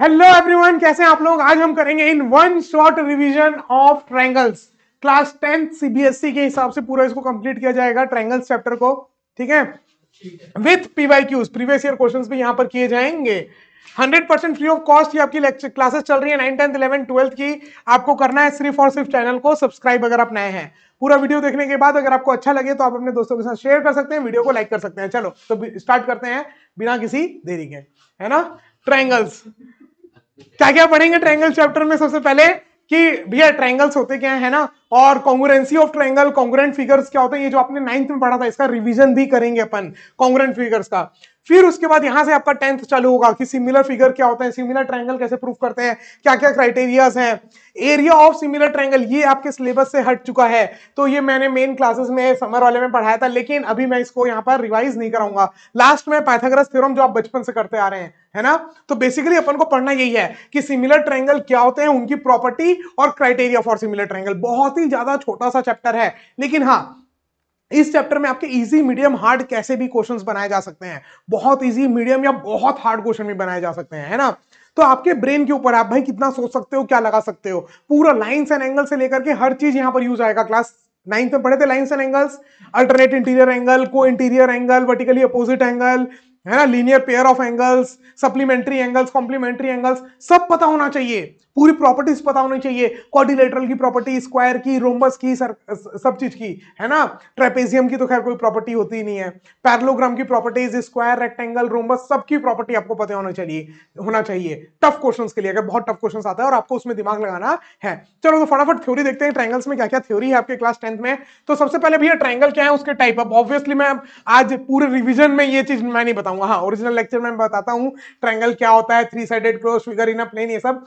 Hello everyone कैसे हैं आप लोग आज हम करेंगे in one shot revision of triangles class tenth CBSE के हिसाब से पूरा इसको कंप्लीट किया जाएगा ट्रायंगल्स चैप्टर को ठीक है with PY Qs previous year question भी यहां पर किए जाएंगे 100 परसेंट फ्री ऑफ कॉस्ट की आपकी लेक्चर क्लासेस चल रही है नाइन टेंथ इलेवन ट्वेल्थ की आपको करना है सिर्फ और सिर्फ चैनल को सब्सक्राइब अगर आप नए हैं पूरा वीडियो देखने के बाद अगर आपको अच्छा लगे तो आप अपने दोस्तों के साथ शेयर कर सकते हैं वीडियो को लाइक कर सकते हैं चलो तो स्टार्ट करते हैं बिना किसी देरी के है ना ट्रायंगल्स क्या क्या पढ़ेंगे ट्रायंगल चैप्टर में सबसे पहले कि भैया ट्रायंगल्स होते क्या है ना और congruency of triangle congruent figures क्या होते हैं ये जो आपने नाइन्थ में पढ़ा था इसका रिवीजन भी करेंगे अपन कॉन्ग्रेंट फिगर्स का फिर उसके बाद यहां से आपका टेंथ चालू होगा कि सिमिलर फिगर क्या होता है सिमिलर ट्रायंगल कैसे प्रूव करते हैं क्या क्या क्राइटेरियाज हैं एरिया ऑफ सिमिलर ट्रायंगल ये आपके सिलेबस से हट चुका है तो ये मैंने मेन क्लासेस में समर वाले में पढ़ाया था लेकिन अभी मैं इसको यहाँ पर रिवाइज नहीं कराऊंगा लास्ट में पैथाग्रस थ्योरम जो आप बचपन से करते आ रहे हैं है ना तो बेसिकली अपन को पढ़ना यही है कि सिमिलर ट्रायंगल क्या होते हैं उनकी प्रॉपर्टी और क्राइटेरिया फॉर सिमिलर ट्रायंगल बहुत ही ज्यादा छोटा सा चैप्टर है लेकिन हाँ इस चैप्टर में आपके इजी मीडियम हार्ड कैसे भी क्वेश्चंस बनाए जा सकते हैं बहुत इजी मीडियम या बहुत हार्ड क्वेश्चन भी बनाए जा सकते हैं है ना तो आपके ब्रेन के ऊपर आप भाई कितना सोच सकते हो क्या लगा सकते हो पूरा लाइन्स एंड एंगल से लेकर के हर चीज यहाँ पर यूज आएगा क्लास नाइन्थ में पढ़े थे lines and angles alternate interior angle को interior angle vertically opposite angle है ना linear pair of angles supplementary angles complementary angles सब पता होना चाहिए पूरी प्रॉपर्टीज पता होनी चाहिए क्वारिलेटरल की प्रॉपर्टी स्क्वायर की रोमबस की सर, सब चीज की है ना ट्रेपेजियम की तो खैर कोई प्रॉपर्टी होती ही नहीं है पैरलोग्राम की प्रॉपर्टीज स्क्वायर रेक्टेंगल रोमबस सबकी प्रॉपर्टी आपको पता होना चाहिए होना चाहिए टफ क्वेश्चन के लिए अगर बहुत टफ क्वेश्चन आता है और आपको उसमें दिमाग लगाना है चलो तो फटाफट थ्योरी देखते हैं ट्रैंगल्स में क्या क्या थ्योरी है आपके क्लास टेंथ में तो सबसे पहले भैया ट्रैंगल क्या है उसके टाइप अब ऑब्वियसली मैं आज पूरे रिविजन में ये चीज मैं नहीं बताऊंगा हाँ ओरिजिनल लेक्चर में बताता हूँ ट्रैंगल क्या होता है three sided close figure in a plane ये सब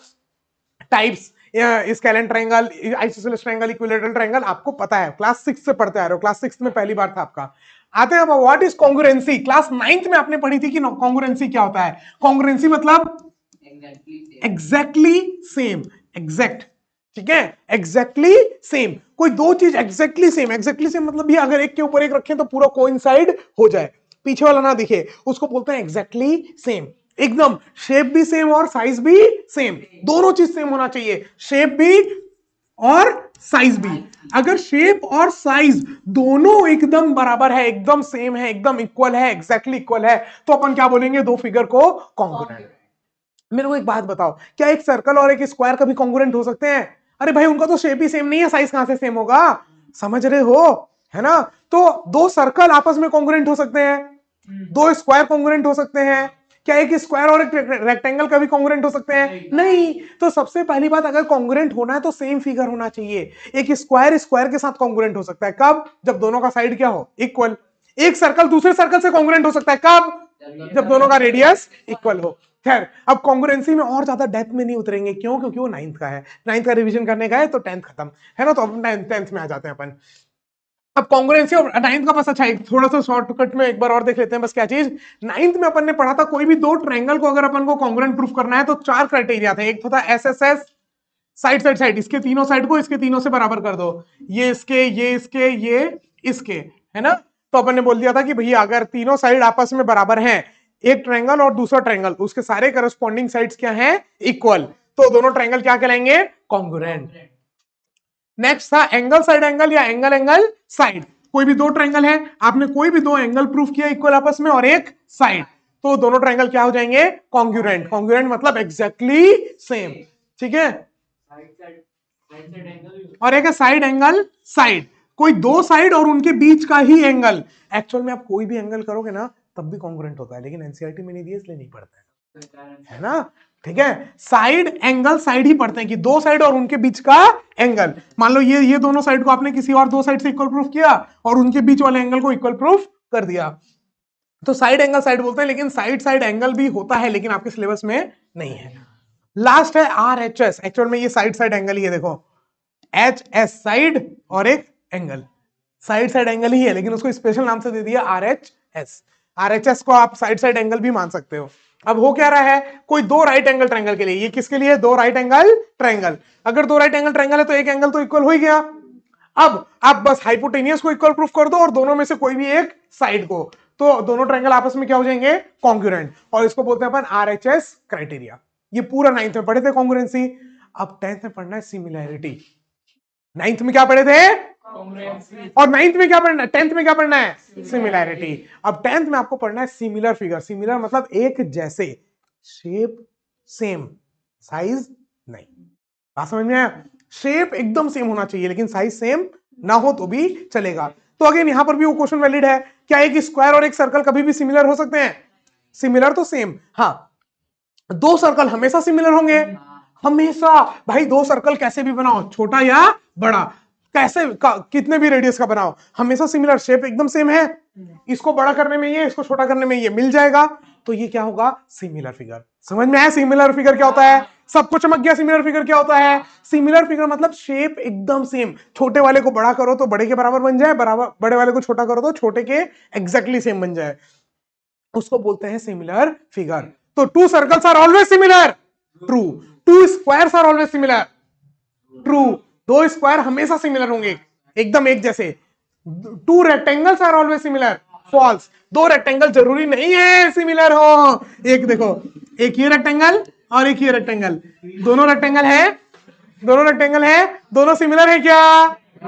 types scalene triangle isosceles triangle equilateral triangle आपको पता है क्लास सिक्स से पढ़ते आ रहे हो क्लास सिक्स में पहली बार था आपका आते हैं what is congruency class ninth में आपने पढ़ी थी कि कॉन्ग्रुएंसी क्या होता है कॉन्ग्रुएंसी मतलब एग्जैक्टली सेम एग्जैक्ट ठीक है एग्जैक्टली सेम कोई दो चीज एग्जैक्टली सेम एग्जैक्टली सेम मतलब भी अगर एक के ऊपर एक रखें तो पूरा कोइंसाइड हो जाए पीछे वाला ना दिखे उसको बोलते हैं एग्जैक्टली सेम एकदम शेप भी सेम और साइज भी सेम दोनों चीज सेम होना चाहिए शेप भी और साइज भी अगर शेप और साइज दोनों एकदम बराबर है एकदम सेम है एकदम इक्वल है एग्जैक्टली इक्वल है तो अपन क्या बोलेंगे दो फिगर को कॉन्ग्रेंट मेरे को एक बात बताओ क्या एक सर्कल और एक स्क्वायर कभी कॉन्ग्रेंट हो सकते हैं अरे भाई उनका तो शेप ही सेम नहीं है साइज कहां से सेम होगा समझ रहे हो है ना तो दो सर्कल आपस में कॉन्ग्रेंट हो सकते हैं हम्म। दो स्क्वायर कॉन्ग्रेंट हो सकते हैं क्या एक स्क्वायर और एक रेक्टेंगल का भी कॉन्ग्रेंट हो सकते हैं नहीं।, नहीं तो सबसे पहली बात अगर कॉन्ग्रेंट होना है तो सेम फिगर होना चाहिए एक स्क्वायर स्क्वायर के साथ कॉन्ग्रेंट हो सकता है कब जब दोनों का साइड क्या हो इक्वल एक सर्कल दूसरे सर्कल से कॉन्ग्रेंट हो सकता है कब जब दोनों का रेडियस इक्वल हो खैर अब कॉन्ग्रेंसी में और ज्यादा डेप्थ में नहीं उतरेंगे क्यों क्योंकि वो नाइन्थ का है नाइन्थ का रिवीजन करने का है तो टेंथ खत्म है ना तो अब टेंथ में आ जाते हैं अपन अब कॉन्ग्रेंसी और नाइन्थ का बस अच्छा एक थोड़ा सा शॉर्टकट में एक बार और देख लेते हैं बस क्या चीज नाइन्थ में अपन ने पढ़ा था कोई भी दो ट्रायंगल को अगर अपन को कॉन्ग्रेंट प्रूफ करना है तो चार क्राइटेरिया थे एक था S S S side side side इसके तीनों साइड को इसके तीनों से बराबर कर दो ये इसके ये इसके ये इसके है ना तो अपन ने बोल दिया था कि भैया अगर तीनों साइड आपस में बराबर है एक ट्रैंगल और दूसरा ट्रैंगल उसके सारे करस्पॉन्डिंग साइड क्या है इक्वल तो दोनों ट्रैंगल क्या कहलाएंगे कॉन्ग्रेंट नेक्स्ट था एंगल साइड एंगल या एंगल एंगल साइड कोई भी दो ट्रैंगल है आपने कोई भी दो एंगल प्रूफ किया इक्वल आपस में और एक साइड तो दोनों ट्रैंगल क्या हो जाएंगे कॉन्ग्यूरेंट कॉन्ग्यूरेंट मतलब एग्जैक्टली सेम ठीक है और एक है साइड एंगल साइड कोई दो साइड और उनके बीच का ही एंगल एक्चुअल में आप कोई भी एंगल करोगे ना तब भी कॉन्ग्रेंट होता है लेकिन एनसीआरटी e में नहीं दिया इसलिए नहीं पड़ता है है ना ठीक है साइड एंगल साइड ही पढ़ते हैं कि दो साइड और उनके बीच का एंगल मान लो ये ये दोनों साइड को आपने किसी और दो साइड से इक्वल प्रूफ किया और उनके बीच वाले एंगल को इक्वल प्रूफ कर दिया तो साइड एंगल साइड बोलते हैं लेकिन साइड साइड एंगल भी होता है लेकिन आपके सिलेबस में नहीं है लास्ट है आर एच एस एक्चुअल में ये साइड साइड एंगल ही है देखो एच एस साइड और एक एंगल साइड साइड एंगल ही है लेकिन उसको स्पेशल नाम से दे दिया R H S R H S को आप साइड साइड एंगल भी मान सकते हो अब हो क्या रहा है कोई दो राइट एंगल ट्रैंगल के लिए ये किसके लिए दो राइट एंगल ट्रैंगल अगर दो राइट एंगल ट्रैंगल है तो एक एंगल तो इक्वल हो ही गया अब आप बस हाइपोटेनियस को इक्वल प्रूफ कर दो और दोनों में से कोई भी एक साइड को तो दोनों ट्रैंगल आपस में क्या हो जाएंगे कॉन्क्यूरेंट और इसको बोलते हैं अपन आर एच एस क्राइटेरिया ये पूरा नाइन्थ में पढ़े थे कॉन्क्यूरेंसी अब टेंथ में पढ़ना है सिमिलैरिटी नाइन्थ में क्या पढ़े थे और नाइन्थ में क्या पढ़ना है टेंथ में क्या पढ़ना है सिमिलैरिटी अब टेंथ में आपको पढ़ना है सिमिलर फिगर सिमिलर मतलब एक जैसे शेप सेम साइज नहीं बात समझ में आया शेप एकदम सेम होना चाहिए लेकिन साइज सेम ना हो तो भी चलेगा तो अगेन यहां पर भी वो क्वेश्चन वैलिड है क्या एक स्क्वायर और एक सर्कल कभी भी सिमिलर हो सकते हैं सिमिलर तो सेम हाँ दो सर्कल हमेशा सिमिलर होंगे हाँ। हमेशा भाई दो सर्कल कैसे भी बनाओ छोटा या बड़ा कैसे कितने भी रेडियस का बनाओ हमेशा सिमिलर शेप एकदम सेम है इसको बड़ा करने में ये इसको छोटा करने में ये मिल जाएगा तो ये क्या होगा सिमिलर फिगर समझ में आया सिमिलर फिगर क्या होता है सबको चमक गया सिमिलर फिगर क्या होता है सिमिलर फिगर मतलब शेप एकदम सेम छोटे वाले को बड़ा करो तो बड़े के बराबर बन जाए बराबर बड़े वाले को छोटा करो तो छोटे के एग्जैक्टली सेम बन जाए उसको बोलते हैं सिमिलर फिगर तो two circles are always similar true two squares are always similar true दो स्क्वायर हमेशा सिमिलर होंगे एकदम एक जैसे two rectangles are always similar false दो रेक्टेंगल जरूरी नहीं है सिमिलर हो एक देखो एक ये रेक्टेंगल और एक ये रेक्टेंगल दोनों रेक्टेंगल है दोनों रेक्टेंगल है दोनों सिमिलर है क्या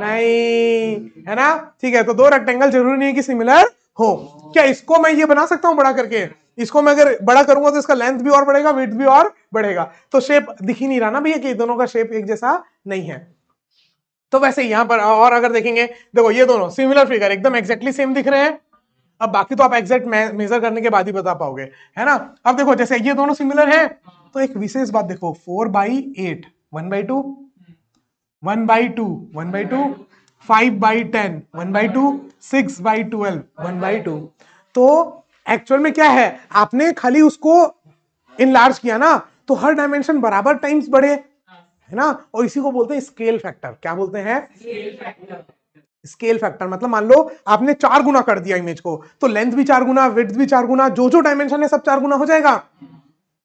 नहीं है ना ठीक है तो दो रेक्टेंगल जरूरी नहीं है कि सिमिलर हो क्या इसको मैं ये बना सकता हूं बड़ा करके इसको मैं अगर बड़ा करूंगा तो इसका लेंथ भी और बढ़ेगा विथ भी और बढ़ेगा तो शेप दिख ही नहीं रहा ना भैया कि दोनों का शेप एक जैसा नहीं है तो वैसे यहां पर और अगर देखेंगे देखो ये दोनों सिमिलर फिगर एकदम एग्जैक्टली सेम दिख रहे हैं अब बाकी तो आप एग्जैक्ट मेजर करने के बाद ही बता पाओगे है ना अब देखो जैसे ये दोनों सिमिलर है तो एक विशेष बात देखो four by eight one by two one by two one by two five by ten one by two six by twelve one by two तो एक्चुअल में क्या है आपने खाली उसको इनलार्ज किया ना तो हर डायमेंशन बराबर टाइम्स बढ़े है ना और इसी को बोलते हैं स्केल फैक्टर क्या बोलते हैं स्केल फैक्टर मतलब मान लो आपने चार गुना कर दिया इमेज को तो लेंथ भी चार गुना विड्थ भी चार गुना जो जो डायमेंशन है सब चार गुना हो जाएगा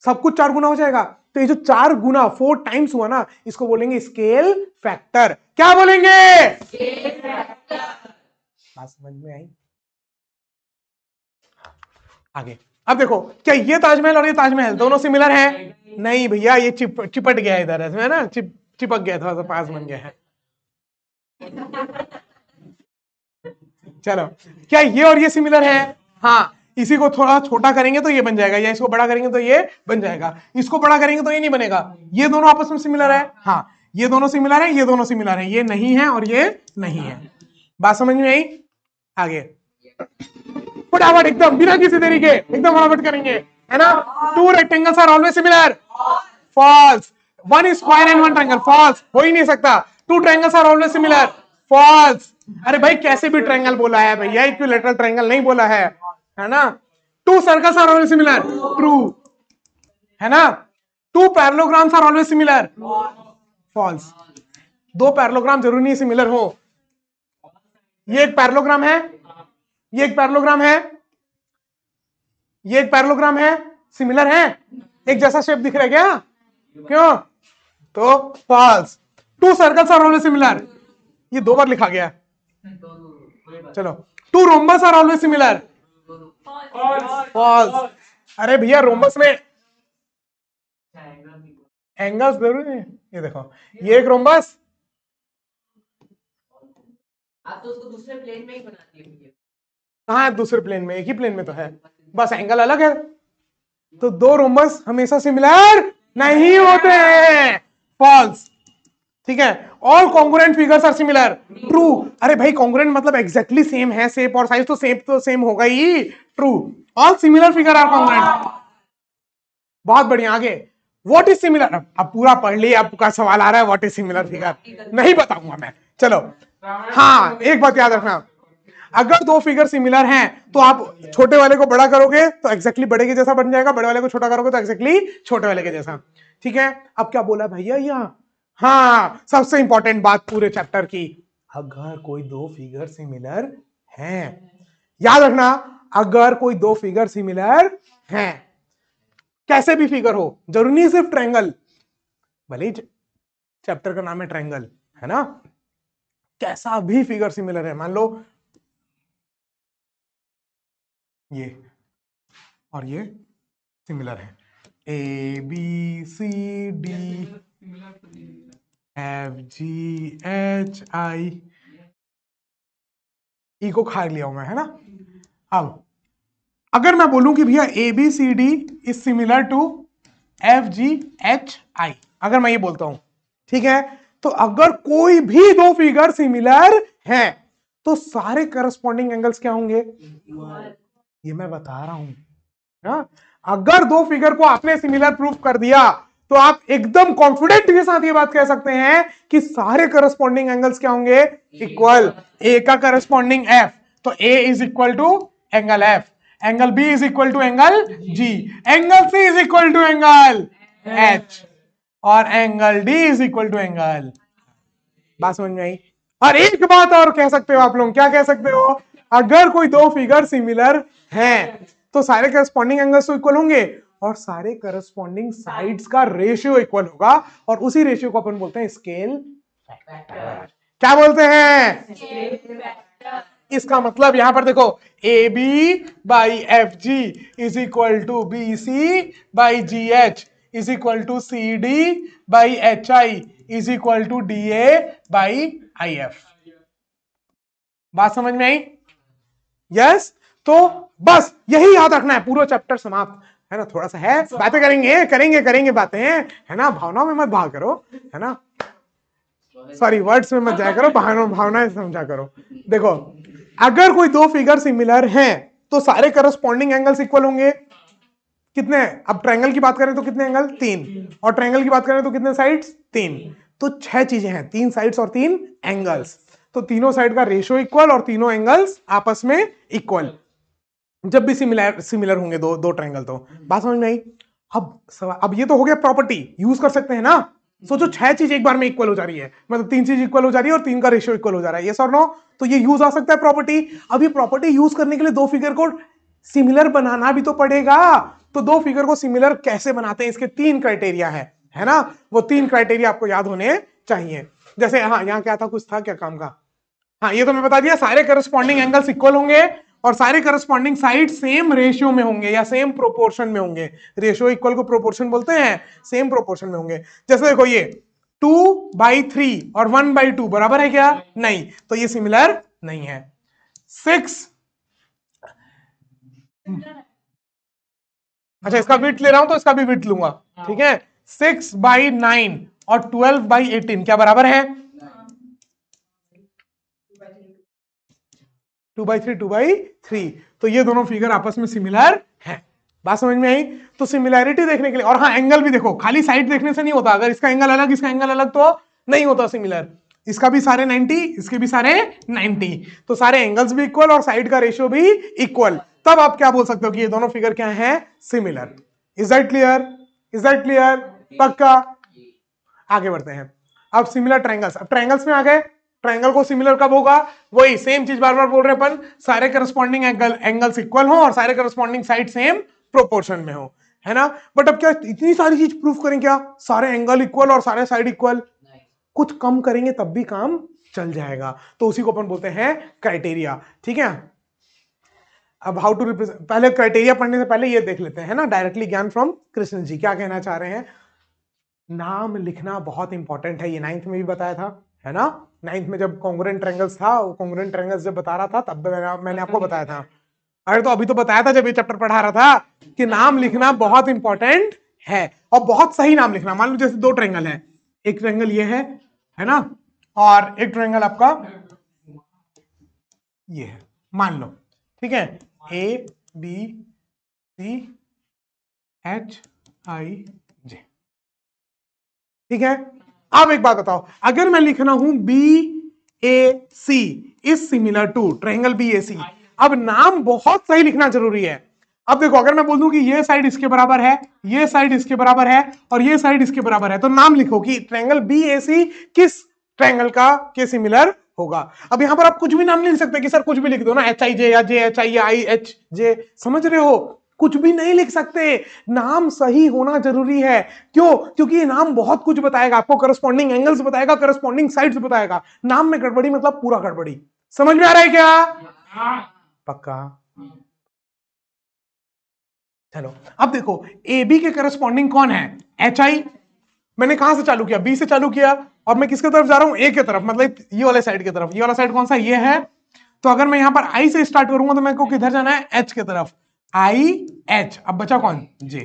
सब कुछ चार गुना हो जाएगा तो ये जो चार गुना फोर टाइम्स हुआ ना इसको बोलेंगे स्केल फैक्टर क्या बोलेंगे बात समझ में आई हाँ। आगे अब देखो क्या ये ताजमहल और ये ताजमहल दोनों सिमिलर है नहीं भैया ये चिप चिपट गया इधर है ना चिप चिपक गया थोड़ा सा पास बन गया है चलो क्या ये और ये सिमिलर है हाँ इसी को थोड़ा छोटा करेंगे तो ये बन जाएगा या इसको बड़ा करेंगे तो ये बन जाएगा इसको बड़ा करेंगे तो ये नहीं बनेगा ये दोनों आपस में सिमिलर है हाँ ये दोनों सिमिलर है ये दोनों सिमिलर है ये नहीं है और ये नहीं है बात समझ में आई आगे फटाफट एकदम बिना किसी तरीके एकदम फटाफट करेंगे है ना two rectangles are always similar false one is square and one triangle false हो ही नहीं सकता two triangles are always similar false अरे भाई कैसे भी ट्रायंगल बोला है भैया इक्विलेटरल ट्रायंगल नहीं बोला है है ना two circles are always similar true है ना two parallelograms are always similar false दो पैरलोग्राम जरूरी नहीं सिमिलर हो ये एक पैरलोग्राम है ये एक पैरलोग्राम है ये एक पैरलोग्राम है सिमिलर है एक जैसा शेप दिख रहा है क्या क्यों तो false two circles are always similar ये दो बार लिखा गया है चलो two rhombus are always similar false अरे भैया रोम्बस में एंगल्स जरूरी है ये देखो ये एक रोम्बस आप तो उसको दूसरे प्लेन में ही बना दिए कहा है दूसरे प्लेन में एक ही प्लेन में तो है बस एंगल अलग है तो दो रोमबस हमेशा सिमिलर नहीं होते हैं फॉल्स ठीक है all congruent figures are similar true अरे भाई कॉन्ग्रेंट मतलब एग्जैक्टली सेम है सेप और साइज तो सेम तो सेम होगा ही true all similar figure are congruent बहुत बढ़िया आगे वॉट इज सिमिलर अब पूरा पढ़ लिया आपका सवाल आ रहा है वॉट इज सिमिलर फिगर नहीं बताऊंगा मैं चलो हाँ एक बात याद रखना अगर दो फिगर सिमिलर हैं तो आप छोटे वाले को बड़ा करोगे तो एक्जैक्टली बड़े के जैसा बन जाएगा बड़े वाले को छोटा करोगे तो एक्जैक्टली छोटे वाले के जैसा ठीक है अब क्या बोला भैया यहाँ हाँ सबसे इंपॉर्टेंट बात पूरे चैप्टर की अगर कोई दो फिगर सिमिलर है याद रखना अगर कोई दो फिगर सिमिलर है कैसे भी फिगर हो जरूरी नहीं सिर्फ ट्रैंगल भले चैप्टर का नाम है ट्रैंगल है ना कैसा भी फिगर सिमिलर है मान लो ये और ये सिमिलर है A B C D F G H I E को खा लिया हूं मैं है ना अब अगर मैं बोलूं कि भैया A B C D is similar to F G H I अगर मैं ये बोलता हूं ठीक है तो अगर कोई भी दो फिगर सिमिलर हैं तो सारे करस्पॉन्डिंग एंगल्स क्या होंगे ये मैं बता रहा हूं ना? अगर दो फिगर को आपने सिमिलर प्रूफ कर दिया तो आप एकदम कॉन्फिडेंट के साथ ये बात कह सकते हैं कि सारे करस्पॉन्डिंग एंगल्स क्या होंगे इक्वल ए का करस्पॉन्डिंग एफ तो A is equal to angle F angle B is equal to angle G angle C is equal to angle H और angle D is equal to angle बात समझ में आई और एक बात और कह सकते हो आप लोग क्या कह सकते हो अगर कोई दो फिगर सिमिलर हैं तो सारे करस्पॉन्डिंग एंगल्स तो इक्वल होंगे और सारे करस्पॉन्डिंग साइड्स का रेशियो इक्वल होगा और उसी रेशियो को अपन बोलते हैं स्केल क्या बोलते हैं इसका मतलब यहां पर देखो A B by F G is equal to B C by G H is equal to C D by H I is equal to D A by I F बात समझ में आई यस yes? तो बस यही याद रखना है पूरा चैप्टर समाप्त है ना थोड़ा सा है बातें करेंगे करेंगे करेंगे बातें है ना भावनाओं में मत भाग करो है ना सॉरी वर्ड्स में मत जाया करो भावना भावनाएं समझा करो देखो अगर कोई दो फिगर सिमिलर हैं तो सारे करस्पॉन्डिंग एंगल्स इक्वल होंगे कितने अब ट्रायंगल की बात करें तो कितने एंगल तीन और ट्रायंगल की बात करें तो कितने साइड्स तीन तो छह चीजें हैं तीन साइड्स और तीन एंगल्स तो तीनों साइड का रेशियो इक्वल और तीनों एंगल्स आपस में इक्वल जब भी सिमिलर सिमिलर होंगे दो दो ट्रायंगल तो हम्म। बात समझ में आई अब अब ये तो हो गया प्रॉपर्टी यूज कर सकते हैं ना हम्म। सोचो छह चीज एक बार में इक्वल हो जा रही है मतलब तीन चीज इक्वल हो जा रही है और तीन का रेशियो इक्वल हो जा रहा है ये सर नो तो ये यूज आ सकता है प्रॉपर्टी अब ये प्रॉपर्टी यूज करने के लिए दो फिगर को सिमिलर बनाना भी तो पड़ेगा तो दो फिगर को सिमिलर कैसे बनाते हैं इसके तीन क्राइटेरिया है है ना वो तीन क्राइटेरिया आपको याद होने चाहिए जैसे हाँ यहाँ क्या था कुछ था क्या काम का हाँ ये तो मैं बता दिया सारे करस्पॉन्डिंग एंगल्स इक्वल होंगे और सारे करस्पॉन्डिंग साइड सेम रेशियो में होंगे या सेम प्रोपोर्शन में होंगे रेशियो इक्वल को प्रोपोर्शन बोलते हैं सेम प्रोपोर्शन में होंगे जैसे देखो ये टू बाई थ्री और वन बाई टू बराबर है क्या नहीं तो ये सिमिलर नहीं है सिक्स अच्छा इसका विट ले रहा हूं तो इसका भी विट लूंगा हाँ। ठीक है सिक्स बाई नाइन और ट्वेल्व बाई एटीन क्या बराबर है two by three two by three तो ये दोनों फिगर आपस में सिमिलर है बात समझ में आई तो सिमिलैरिटी देखने के लिए और हाँ एंगल भी देखो खाली साइड देखने से नहीं होता अगर इसका एंगल अलग इसका एंगल अलग तो नहीं होता सिमिलर इसका भी सारे 90 इसके भी सारे 90 तो सारे एंगल्स भी इक्वल और साइड का रेशियो भी इक्वल तब आप क्या बोल सकते हो कि ये दोनों फिगर क्या है similar is that clear is that clear पक्का आगे बढ़ते हैं अब सिमिलर ट्रायंगल्स अब ट्रायंगल्स में आ गए ट्राइंगल को सिमिलर कब होगा वही सेम चीज बार बार बोल रहे अपन सारे करस्पॉन्डिंग एंगल एंगल्स इक्वल हो और सारे करस्पॉन्डिंग साइड सेम प्रोपोर्शन में हो है ना बट अब क्या इतनी सारी चीज प्रूफ करें क्या सारे एंगल इक्वल और सारे साइड इक्वल कुछ कम करेंगे तब भी काम चल जाएगा तो उसी को अपन बोलते हैं क्राइटेरिया ठीक है अब हाउ टू रिप्रेजेंट पहले क्राइटेरिया पढ़ने से पहले ये देख लेते हैं ना डायरेक्टली ज्ञान फ्रॉम कृष्ण जी क्या कहना चाह रहे हैं नाम लिखना बहुत इंपॉर्टेंट है ये नाइन्थ में भी बताया था है ना नाइन्थ में जब कॉन्ग्रेंट ट्रेंगल्स था कॉन्ग्रेंट ट्रेंगल्स जब बता रहा था तब मैंने, मैंने आपको बताया था अरे तो अभी तो बताया था जब ये चैप्टर पढ़ा रहा था कि नाम लिखना बहुत इंपॉर्टेंट है और बहुत सही नाम लिखना मान लो जैसे दो ट्रेंगल है एक ट्रेंगल ये है है ना और एक ट्रेंगल आपका ये है मान लो ठीक है A B C H I जे ठीक है अब एक बात बताओ अगर मैं लिखना हूं B A C is similar to triangle B A C अब नाम बहुत सही लिखना जरूरी है अब देखो अगर मैं बोल दूं कि ये साइड इसके बराबर है ये साइड इसके बराबर है और ये साइड इसके बराबर है तो नाम लिखो कि ट्रायंगल बी ए सी किस ट्रायंगल का के सिमिलर होगा अब यहां पर आप कुछ भी नाम लिख सकते हैं कि सर कुछ भी लिख दो ना एच आई जे या जे एच आई या आई एच जे समझ रहे हो कुछ भी नहीं लिख सकते नाम सही होना जरूरी है क्यों क्योंकि ये नाम बहुत कुछ बताएगा आपको करस्पॉन्डिंग एंगल्स बताएगा करस्पॉन्डिंग साइड्स बताएगा नाम में गड़बड़ी मतलब पूरा गड़बड़ी समझ में आ रहा है क्या हाँ। पक्का हाँ। चलो अब देखो ए बी के करस्पॉन्डिंग कौन है एच आई मैंने कहां से चालू किया बी से चालू किया और मैं किसके तरफ जा रहा हूं ए के तरफ मतलब ये वाले साइड की तरफ ये वाला साइड कौन सा ये है तो अगर मैं यहां पर आई से स्टार्ट करूंगा तो मेरे को किधर जाना है एच के तरफ आई एच अब बचा कौन जी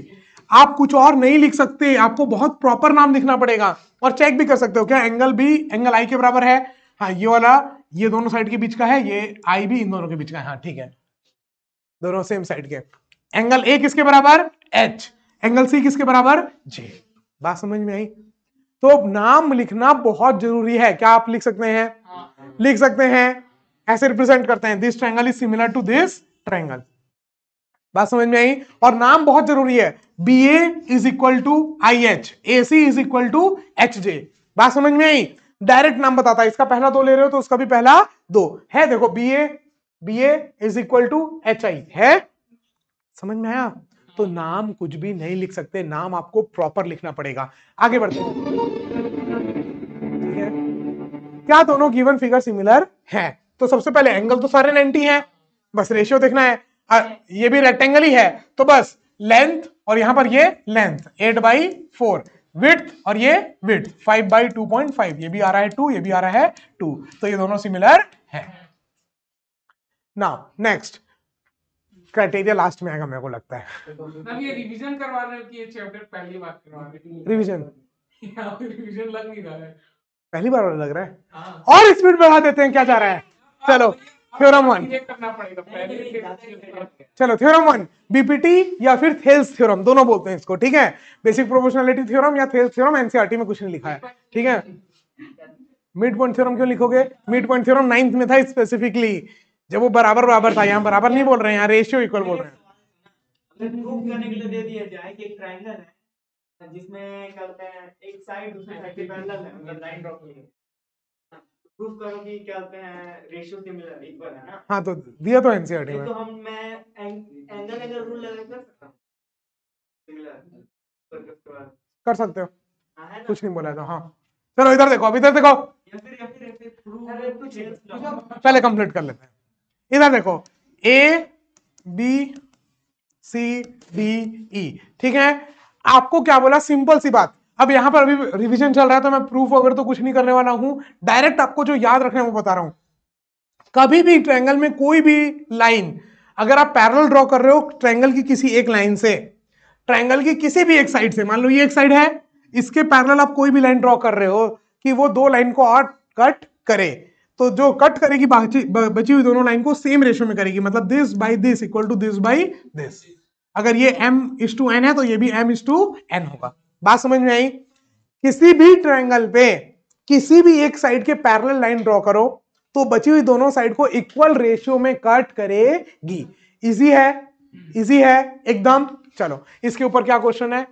आप कुछ और नहीं लिख सकते आपको बहुत प्रॉपर नाम लिखना पड़ेगा और चेक भी कर सकते हो क्या एंगल भी एंगल आई के बराबर है हाँ ये वाला ये दोनों साइड के बीच का है ये आई भी इन दोनों के बीच का है हाँ ठीक है दोनों सेम साइड के एंगल ए किसके बराबर एच एंगल सी किसके बराबर जे बात समझ में आई तो नाम लिखना बहुत जरूरी है क्या आप लिख सकते हैं हाँ। लिख सकते हैं ऐसे रिप्रेजेंट करते हैं this triangle is similar to this triangle बात समझ में आई और नाम बहुत जरूरी है B A is equal to I H A C is equal to H J बात समझ में आई डायरेक्ट नाम बताता है इसका पहला दो ले रहे हो तो उसका भी पहला दो है देखो B A B A is equal to H I है समझ में आया तो नाम कुछ भी नहीं लिख सकते नाम आपको प्रॉपर लिखना पड़ेगा आगे बढ़ते हैं क्या दोनों गिवन फिगर सिमिलर हैं तो सबसे पहले एंगल तो सारे 90 हैं बस रेशियो देखना है आ, ये भी रेक्टेंगल ही है तो बस लेंथ और यहां पर ये length eight by four width और ये width five by two point five ये भी आ रहा है टू ये भी आ रहा है टू तो ये दोनों सिमिलर है ना नेक्स्ट क्राइटेरिया लास्ट में आएगा मेरे को लगता है ये रिवीजन करवा रहे कि ये चैप्टर पहली बार करवा रिवीजन रिवीजन लग नहीं रहा है पहली बार लग रहा है हाँ। और स्पीड बढ़ा देते हैं क्या जा रहा है चलो थ्योरम वन चलो थ्योरम वन बीपीटी या फिर थेल्स थ्योरम दोनों बोलते हैं इसको ठीक है बेसिक प्रोपोर्शनलिटी थ्योरम या थेल्स थ्योरम एनसीईआरटी में कुछ नहीं लिखा है ठीक है मिड पॉइंट थ्योरम क्यों लिखोगे मिड पॉइंट थ्योरम नाइन्थ में था स्पेसिफिकली जब वो बराबर बराबर था यहाँ बराबर नहीं बोल रहे हैं यहाँ रेशियो इक्वल बोल रहे हैं जिसमें करते हैं एक साइड दूसरी साइड पैरेलल है मतलब लाइन ड्रॉ की हाँ तो दिया तो एनसीईआरटी में तो हम कर सकता हूँ कर सकते हो हाँ, कुछ नहीं बोला तो हाँ चलो इधर देखो अब इधर देखो पहले कंप्लीट कर लेते हैं इधर देखो A B C D E ठीक है आपको क्या बोला सिंपल सी बात अब यहां पर अभी रिवीजन चल रहा है तो मैं प्रूफ अगर तो कुछ नहीं करने वाला हूं डायरेक्ट आपको जो याद रखना है वो बता रहा हूं कभी भी ट्रैंगल में कोई भी लाइन अगर आप पैरल ड्रॉ कर रहे हो ट्रैंगल की किसी एक लाइन से ट्रैंगल की किसी भी एक साइड से मान लो ये एक साइड है इसके पैरल आप कोई भी लाइन ड्रॉ कर रहे हो कि वो दो लाइन को और कट करे तो जो कट करेगी बची हुई दोनों लाइन को सेम रेशो में करेगी मतलब this by this equal to this by this अगर ये m इज टू एन है तो ये भी m इज टू एन होगा बात समझ में आई किसी भी ट्रायंगल पे किसी भी एक साइड के पैरेलल लाइन ड्रॉ करो तो बची हुई दोनों साइड को इक्वल रेशियो में कट करेगी इजी है इजी है एकदम चलो इसके ऊपर क्या क्वेश्चन है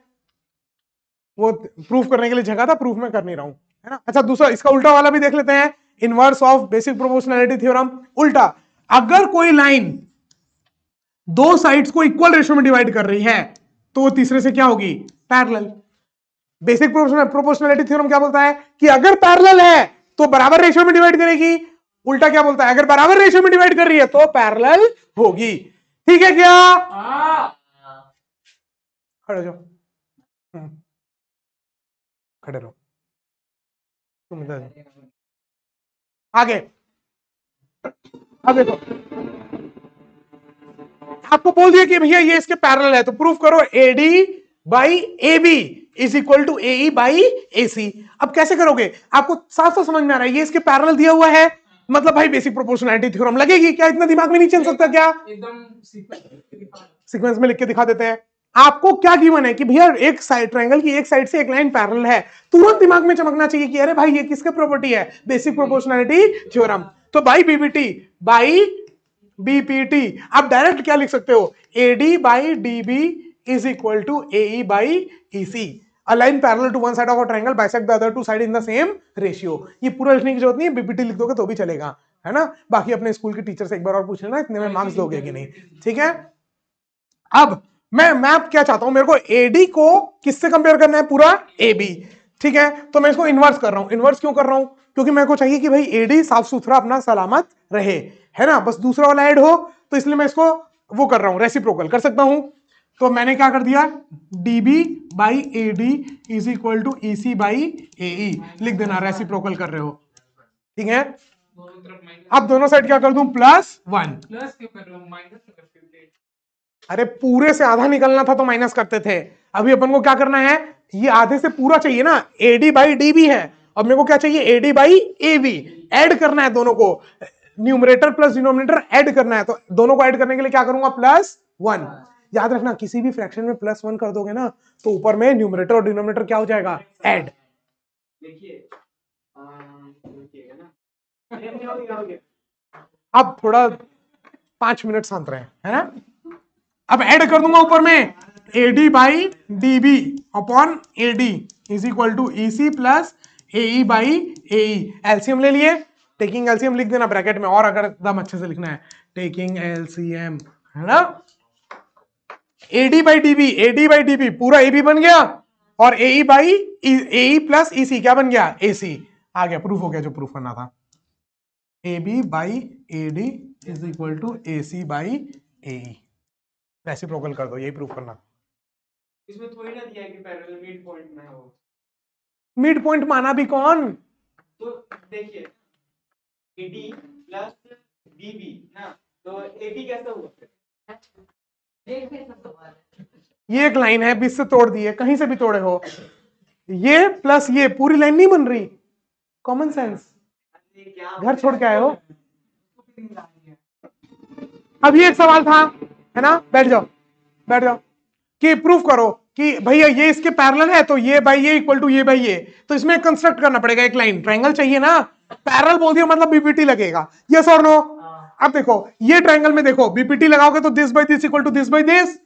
वो प्रूफ करने के लिए जगह था प्रूफ में कर नहीं रहा हूं है ना अच्छा दूसरा इसका उल्टा वाला भी देख लेते हैं inverse of basic proportionality theorem उल्टा अगर कोई लाइन दो साइड्स को इक्वल रेशियो में डिवाइड कर रही है तो वो तीसरे से क्या होगी पैरेलल बेसिक प्रोपोर्शनलिटी थ्योरम क्या बोलता है कि अगर पैरेलल है तो बराबर रेशियो में डिवाइड करेगी उल्टा क्या बोलता है अगर बराबर रेशियो में डिवाइड कर रही है तो पैरेलल होगी ठीक है क्या हाँ। खड़े जाओ हम्म। खड़े रहो तुम इधर आगे अब देखो आपको बोल दिया कि भैया ये इसके पैरेलल है तो प्रूफ करो AD by A B is equal to A by A C अब कैसे करोगे आपको साफ साफ समझ में आ रहा है ये इसके पैरल दिया हुआ है मतलब भाई बेसिक प्रोपोर्शनलिटी थ्योरम लगेगी क्या इतना दिमाग में नहीं चल सकता क्या एकदम सीक्वेंस में लिख के दिखा देते हैं आपको क्या गिवन है कि भैया एक साइड ट्रायंगल की एक साइड से एक लाइन पैरल है तुरंत दिमाग में चमकना चाहिए कि अरे भाई ये किसके प्रॉपर्टी है बेसिक प्रोपोर्शनैलिटी थ्योरम तो बाई बीबीटी बाई बीपीटी आप डायरेक्ट क्या लिख सकते हो AD by D B is equal to AE by EC. A line parallel to one side of a triangle bisect the other two side in the same ratio. ये पूरा लिखने की जरूरत नहीं है बीपीटी लिख दोगे तो भी चलेगा है ना बाकी अपने स्कूल के टीचर से एक बार और पूछ लेना इतने में मार्क्स दोगे कि नहीं ठीक है अब मैं मैं क्या चाहता हूं मेरे को एडी को किससे कंपेयर करना है पूरा ए बी ठीक है तो मैं इसको इन्वर्स कर रहा हूं इन्वर्स क्यों कर रहा हूं क्योंकि मेरे को चाहिए कि भाई एडी साफ सुथरा अपना सलामत रहे है ना बस दूसरा वाला एड हो तो इसलिए मैं इसको वो कर रहा हूं रेसिप्रोकल कर सकता हूं तो मैंने क्या कर दिया D B by A D is equal to E C by A लिख देना प्रोकल कर रहे हो ठीक है अब दोनों साइड क्या कर दू प्लस वन अरे पूरे से आधा निकलना था तो माइनस करते थे अभी अपन को क्या करना है ये आधे से पूरा चाहिए ना A D by D B है अब मेरे को क्या चाहिए A D by A B add करना है दोनों को न्यूमरेटर प्लस डिनोमिनेटर एड करना है तो दोनों को एड करने के लिए क्या करूंगा प्लस वन याद रखना किसी भी फ्रैक्शन में प्लस वन कर दोगे ना तो ऊपर में न्यूमरेटर और डिनोमिनेटर क्या हो जाएगा एड अब थोड़ा पांच मिनट शांत रहे है ना अब ऐड कर दूंगा ऊपर में A D by D B upon A D is equal to E C plus A by A LCM ले लिए टेकिंग एलसीएम लिख देना ब्रैकेट में और अगर दम अच्छे से लिखना है टेकिंग एलसीएम है ना AD by DB AD by DB पूरा ए बी बन गया और ए बाई ए प्लस ई सी क्या बन गया ए सी आ गया प्रूफ हो गया जो प्रूफ करना था A B by A D is equal to A C by A ऐसी प्रोकल कर दो यही प्रूफ करना इसमें थोड़ी ना दिया कि पैरेलल मिड पॉइंट में हो मिड पॉइंट माना भी कौन तो देखिए एडी प्लस डीबी ना तो एडी कैसा हुआ तो ये एक लाइन है बीस से तोड़ दिए कहीं से भी तोड़े हो ये प्लस ये पूरी लाइन नहीं बन रही कॉमन सेंस घर छोड़ के आए हो तो अब ये एक सवाल था है ना बैठ जाओ बैठ जाओ कि प्रूफ करो कि भैया ये इसके पैरेलल है तो ये बाई ये इक्वल टू ये बाई ये तो इसमें कंस्ट्रक्ट करना पड़ेगा एक लाइन ट्रायंगल चाहिए ना पैरेलल बोल दिया मतलब बीबीटी लगेगा यस और नो अब देखो ये ट्राइंगल में देखो बीपीटी लगाओगे तो this by this equal to this by this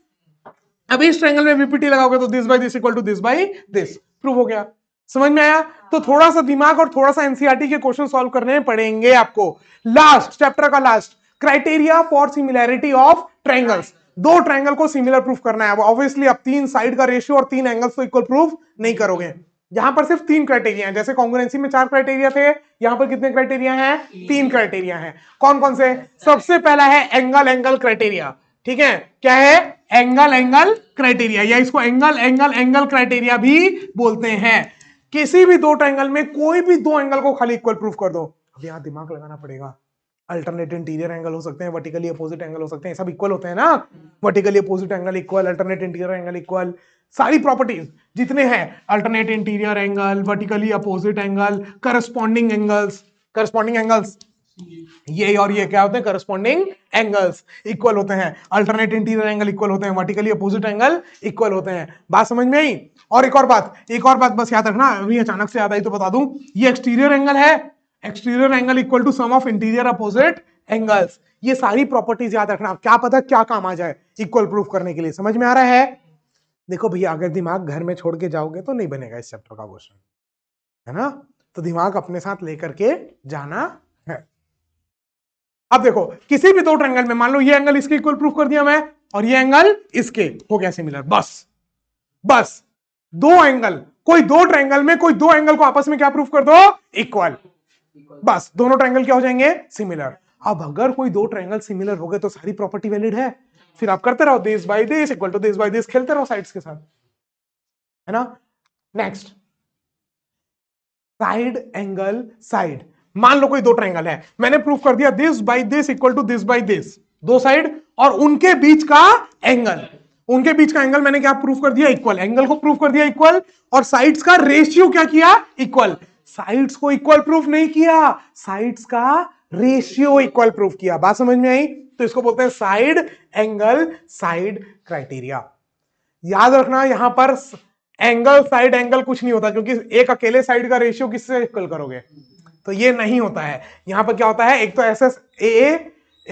अब इस ट्रायंगल में बीपीटी लगाओगे तो this by this equal to this by this prove हो गया समझ में आया तो थोड़ा सा दिमाग और थोड़ा सा एनसीआरटी e के क्वेश्चन सॉल्व करने पड़ेंगे आपको लास्ट चैप्टर का last criteria for similarity of triangles दो ट्रायंगल को सिमिलर प्रूफ करना है ऑब्वियसली आप तीन साइड का रेशियो और तीन एंगल्स को इक्वल प्रूफ नहीं करोगे यहां पर सिर्फ तीन क्राइटेरिया है जैसे कॉन्ग्रेंसी में चार क्राइटेरिया थे यहां पर कितने क्राइटेरिया हैं तीन क्राइटेरिया हैं कौन कौन से सबसे पहला है एंगल एंगल क्राइटेरिया ठीक है क्या है एंगल एंगल क्राइटेरिया या इसको एंगल एंगल एंगल क्राइटेरिया भी बोलते हैं किसी भी दो ट्रैंगल में कोई भी दो एंगल को खाली इक्वल प्रूफ कर दो अब यहां दिमाग लगाना पड़ेगा अल्टरनेट इंटीरियर एंगल हो सकते हैं वर्टिकली अपोजिट एंगल हो सकते हैं सब इक्वल होते हैं ना vertically opposite angle equal alternate interior angle equal सारी प्रॉपर्टीज जितने हैं alternate interior angle vertically opposite angle corresponding angles corresponding angles ये और ये क्या होते हैं करस्पॉन्डिंग एंगल्स इक्वल होते हैं अल्टरनेट इंटीरियर एंगल इक्वल होते हैं वर्टिकली अपोजिट एंगल इक्वल होते हैं बात समझ में आई और एक और बात एक और बात बस याद रखना अभी अचानक से याद आई तो बता दूं ये एक्सटीरियर एंगल है exterior angle equal to sum of interior opposite angles ये सारी प्रॉपर्टीज याद रखना क्या पता क्या काम आ जाए इक्वल प्रूफ करने के लिए समझ में आ रहा है देखो भैया अगर दिमाग घर में छोड़ के जाओगे तो नहीं बनेगा इस चैप्टर का क्वेश्चन है ना तो दिमाग अपने साथ लेकर के जाना है अब देखो किसी भी दो ट्रैंगल में मान लो ये एंगल इसके इक्वल प्रूफ कर दिया मैं और ये एंगल इसके हो गया सिमिलर बस बस दो एंगल कोई दो ट्रायंगल में कोई दो एंगल को आपस में क्या प्रूफ कर दो इक्वल बस दोनों ट्रायंगल क्या हो जाएंगे सिमिलर अब अगर कोई दो ट्रायंगल सिमिलर हो गए तो सारी प्रॉपर्टी वैलिड है फिर आप करते रहो देश बाई देश इक्वल टू देश बाई देश खेलते रहो साइड्स के साथ है ना नेक्स्ट साइड एंगल साइड मान लो कोई दो ट्रायंगल है मैंने प्रूफ कर दिया this by this equal to this by this दो साइड और उनके बीच का एंगल उनके बीच का एंगल मैंने क्या प्रूफ कर दिया इक्वल एंगल को प्रूफ कर दिया इक्वल और साइड्स का रेशियो क्या किया इक्वल साइड्स को इक्वल प्रूफ नहीं किया साइड्स का रेशियो इक्वल प्रूफ किया बात समझ में आई तो इसको बोलते हैं साइड एंगल साइड क्राइटेरिया याद रखना यहां पर एंगल साइड एंगल कुछ नहीं होता क्योंकि एक अकेले साइड का रेशियो किससे इक्वल करोगे तो ये नहीं होता है यहां पर क्या होता है एक तो एस एस ए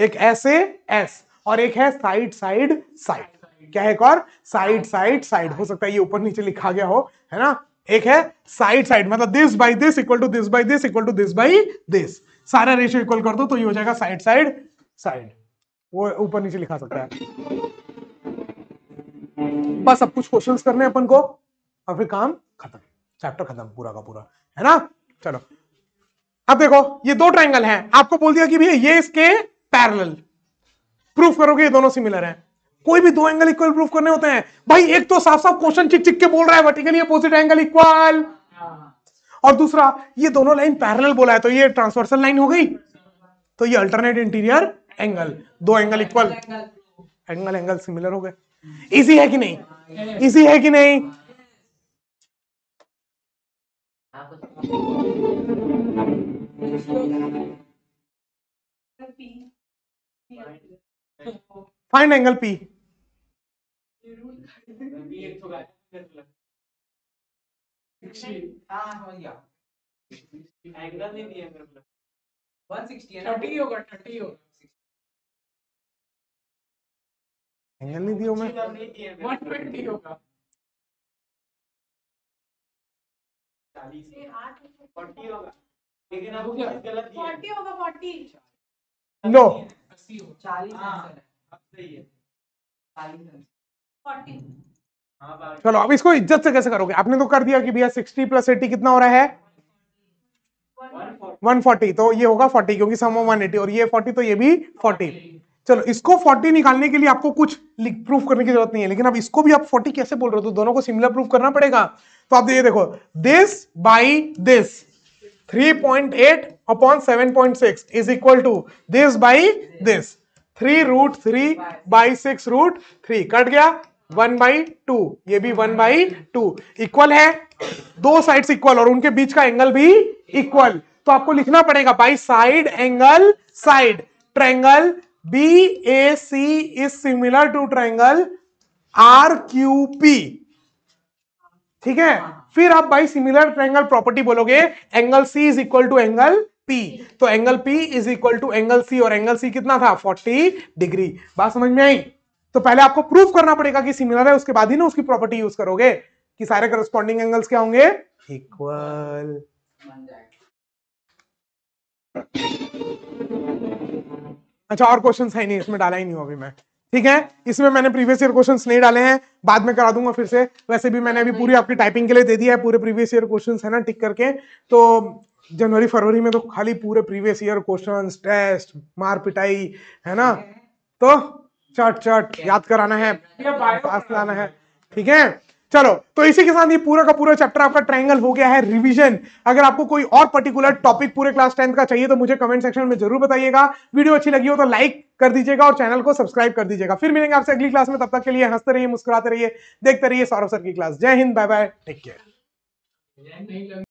एक एस ए एस और एक है साइड साइड साइड क्या है एक और साइड साइड साइड हो सकता है ये ऊपर नीचे लिखा गया हो है ना एक है साइड साइड मतलब this by this equal to this by this equal to this by this सारा रेशियो इक्वल कर दो तो ये हो जाएगा साइड साइड साइड वो ऊपर नीचे लिखा सकता है बस अब कुछ क्वेश्चंस करने अपन को और फिर काम खत्म चैप्टर खत्म पूरा का पूरा है ना चलो अब देखो ये दो ट्रायंगल हैं आपको बोल दिया कि भैया ये इसके पैरेलल प्रूफ करोगे ये दोनों सिमिलर हैं कोई भी दो एंगल इक्वल प्रूफ करने होते हैं भाई एक तो साफ साफ क्वेश्चन चिक चिक के बोल रहा है वर्टिकली अपोजिट एंगल इक्वल और दूसरा ये दोनों लाइन पैरेलल बोला है तो ये ट्रांसवर्सल लाइन हो गई तो ये अल्टरनेट इंटीरियर एंगल दो angle equal angle angle similar हो गए इजी है कि नहीं इजी है कि नहीं फाइंड एंगल पी एंगल नहीं दिया मेरे को 160 है 30 होगा 30 होगा एंगल नहीं दिया मैं 120 होगा 40 होगा लेकिन अब 40 होगा 40 नो 80 होगा 40 आंसर है अब सही है 40 40 हाँ, तो चलो अब इसको इज्जत से कैसे करोगे आपने तो कर दिया कि भैया सिक्सटी प्लस एटी कितना हो रहा है 140, 140 तो ये होगा 40 क्योंकि सम वन एटी और ये 40 तो ये भी 40 चलो इसको 40 निकालने के लिए आपको कुछ प्रूफ करने की जरूरत नहीं है लेकिन अब इसको भी आप 40 कैसे बोल रहे हो तो दोनों को सिमिलर प्रूफ करना पड़ेगा तो आप ये देखो this by this 3.8 upon 7.6 is equal to this by this three root three by six root three cut गया वन बाई टू ये भी वन बाई टू इक्वल है दो साइड्स इक्वल और उनके बीच का एंगल भी इक्वल तो आपको लिखना पड़ेगा by side angle side triangle B A C is similar to triangle R Q P ठीक है फिर आप बाई सिमिलर ट्रैंगल प्रॉपर्टी बोलोगे angle C is equal to angle P तो angle P is equal to angle C और angle सी कितना था 40 degree बात समझ में आई तो पहले आपको प्रूफ करना पड़ेगा कि सिमिलर है उसके बाद ही ना उसकी प्रॉपर्टी यूज करोगे कि सारे करस्पॉन्डिंग एंगल्स क्या होंगे इक्वल अच्छा और क्वेश्चन है नहीं इसमें डाला ही नहीं हो अभी मैं ठीक है इसमें मैंने प्रीवियस ईयर क्वेश्चंस नहीं डाले हैं बाद में करा दूंगा फिर से वैसे भी मैंने अभी पूरी आपकी टाइपिंग के लिए दे दिया है पूरे प्रीवियस ईयर क्वेश्चंस है ना टिक करके तो जनवरी फरवरी में तो खाली पूरे प्रीवियस ईयर क्वेश्चंस टेस्ट मार पिटाई है ना तो चट चट याद कराना है पास लाना है ठीक है चलो तो इसी के साथ ये पूरा का पूरा चैप्टर आपका ट्रायंगल हो गया है रिवीजन अगर आपको कोई और पर्टिकुलर टॉपिक पूरे क्लास टेंथ का चाहिए तो मुझे कमेंट सेक्शन में जरूर बताइएगा वीडियो अच्छी लगी हो तो लाइक कर दीजिएगा और चैनल को सब्सक्राइब कर दीजिएगा फिर मिलेंगे आपसे अगली क्लास में तब तक के लिए हंसते रहिए मुस्कुराते रहिए देखते रहिए सौरभ सर की क्लास जय हिंद बाय बाय टेक केयर